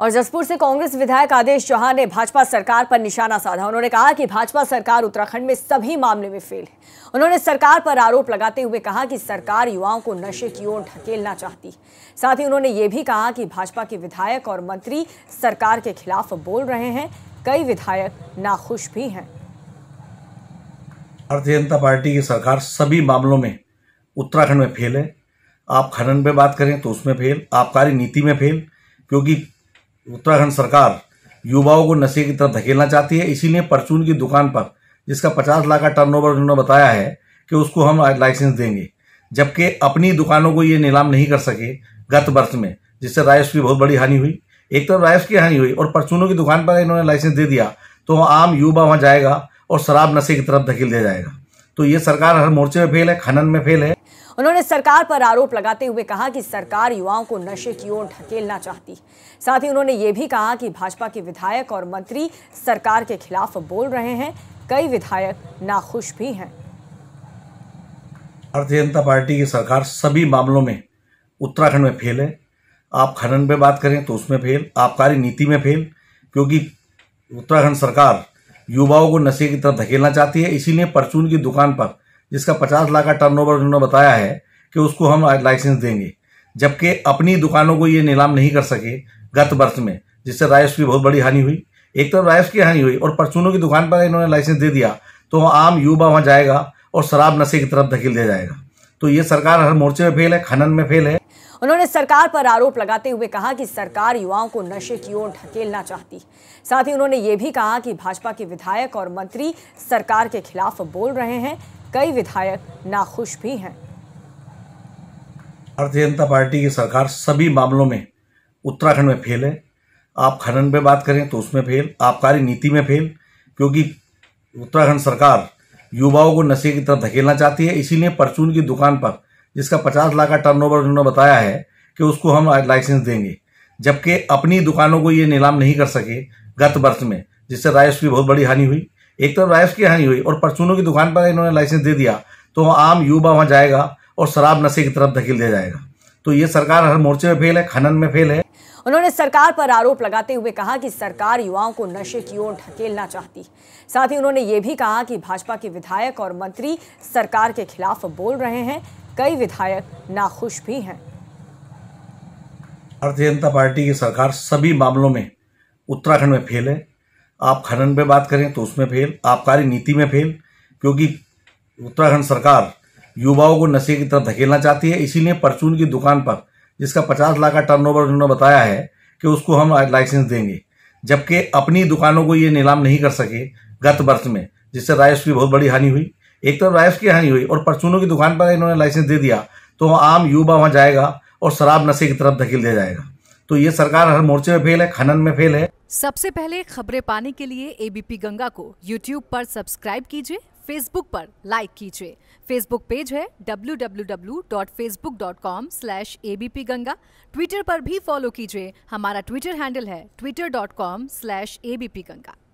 और जसपुर से कांग्रेस विधायक आदेश चौहान ने भाजपा सरकार पर निशाना साधा उन्होंने कहा कि भाजपा सरकार उत्तराखंड में सभी मामले में फेल है उन्होंने सरकार पर आरोप लगाते हुए कहा कि सरकार युवाओं को नशे की ओर ढकेलना चाहती है साथ ही उन्होंने ये भी कहा कि भाजपा के विधायक और मंत्री सरकार के खिलाफ बोल रहे हैं कई विधायक नाखुश भी हैं भारतीय जनता पार्टी की सरकार सभी मामलों में उत्तराखंड में फेल है आप खनन में बात करें तो उसमें फेल आबकारी नीति में फेल क्योंकि उत्तराखंड सरकार युवाओं को नशे की तरफ धकेलना चाहती है इसीलिए परचून की दुकान पर जिसका पचास लाख का टर्नओवर उन्होंने बताया है कि उसको हम लाइसेंस देंगे जबकि अपनी दुकानों को ये नीलाम नहीं कर सके गत वर्ष में जिससे रायस की बहुत बड़ी हानि हुई एक तरफ रायस की हानि हुई और परचूनों की दुकान पर इन्होंने लाइसेंस दे दिया तो आम युवा वहाँ जाएगा और शराब नशे की तरफ धकेल दिया जाएगा तो ये सरकार हर मोर्चे में फेल है खनन में फेल है उन्होंने सरकार पर आरोप लगाते हुए कहा कि सरकार युवाओं को नशे की ओर ढकेलना चाहती है साथ ही उन्होंने ये भी कहा कि भाजपा के विधायक और मंत्री सरकार के खिलाफ बोल रहे हैं कई विधायक नाखुश भी हैं भारतीय जनता पार्टी की सरकार सभी मामलों में उत्तराखंड में फेल है आप खनन पे बात करें तो उसमें फेल आबकारी नीति में फेल क्योंकि उत्तराखंड सरकार युवाओं को नशे की तरफ धकेलना चाहती है इसीलिए परचून की दुकान पर जिसका पचास लाख का टर्नओवर उन्होंने बताया है कि उसको हम लाइसेंस देंगे जबकि अपनी दुकानों को ये नीलाम नहीं कर सके गत वर्ष में जिससे रायस की बहुत बड़ी हानि हुई एक तरफ रायस की हानि हुई और परचूनों की दुकान पर इन्होंने लाइसेंस दे दिया तो आम युवा वहाँ जाएगा और शराब नशे की तरफ धकेल दिया जाएगा तो ये सरकार हर मोर्चे में फेल है खनन में फेल है उन्होंने सरकार पर आरोप लगाते हुए कहा कि सरकार युवाओं को नशे की ओर ढकेलना चाहती साथ ही उन्होंने ये भी कहा कि भाजपा के विधायक और मंत्री सरकार के खिलाफ बोल रहे हैं कई विधायक नाखुश भी हैं भारतीय जनता पार्टी की सरकार सभी मामलों में उत्तराखंड में फेल है आप खनन पे बात करें तो उसमें फेल आबकारी नीति में फेल क्योंकि उत्तराखंड सरकार युवाओं को नशे की तरफ धकेलना चाहती है इसीलिए परचून की दुकान पर जिसका पचास लाख का टर्नओवर उन्होंने बताया है कि उसको हम लाइसेंस देंगे जबकि अपनी दुकानों को ये नीलाम नहीं कर सके गत वर्ष में जिससे राजस्व की बहुत बड़ी हानि हुई एक तरफ तो राइफ की हानि हुई और परचूनों की दुकान पर इन्होंने लाइसेंस दे दिया तो आम युवा वहां जाएगा और शराब नशे की तरफ धकेल दिया जाएगा तो ये सरकार हर मोर्चे में फेल है खनन में फेल है उन्होंने सरकार पर आरोप लगाते हुए कहा कि सरकार युवाओं को नशे की ओर ढकेलना चाहती साथ ही उन्होंने ये भी कहा कि भाजपा के विधायक और मंत्री सरकार के खिलाफ बोल रहे हैं कई विधायक नाखुश भी हैं भारतीय जनता पार्टी की सरकार सभी मामलों में उत्तराखंड में फेल है आप खनन में बात करें तो उसमें फेल आबकारी नीति में फेल क्योंकि उत्तराखंड सरकार युवाओं को नशे की तरफ धकेलना चाहती है इसीलिए परचून की दुकान पर जिसका पचास लाख का टर्नओवर उन्होंने बताया है कि उसको हम लाइसेंस देंगे जबकि अपनी दुकानों को ये नीलाम नहीं कर सके गत वर्ष में जिससे रायस की बहुत बड़ी हानि हुई एक तरफ रायस की हानि हुई और परचूनों की दुकान पर इन्होंने लाइसेंस दे दिया तो आम युवा वहाँ जाएगा और शराब नशे की तरफ धकेल दिया जाएगा तो ये सरकार हर मोर्चे में फेल है खनन में फेल है सबसे पहले खबरें पाने के लिए एबीपी गंगा को यूट्यूब पर सब्सक्राइब कीजिए फेसबुक पर लाइक कीजिए फेसबुक पेज है www.facebook.com/abpganga ट्विटर पर भी फॉलो कीजिए हमारा ट्विटर हैंडल है twitter.com/abpganga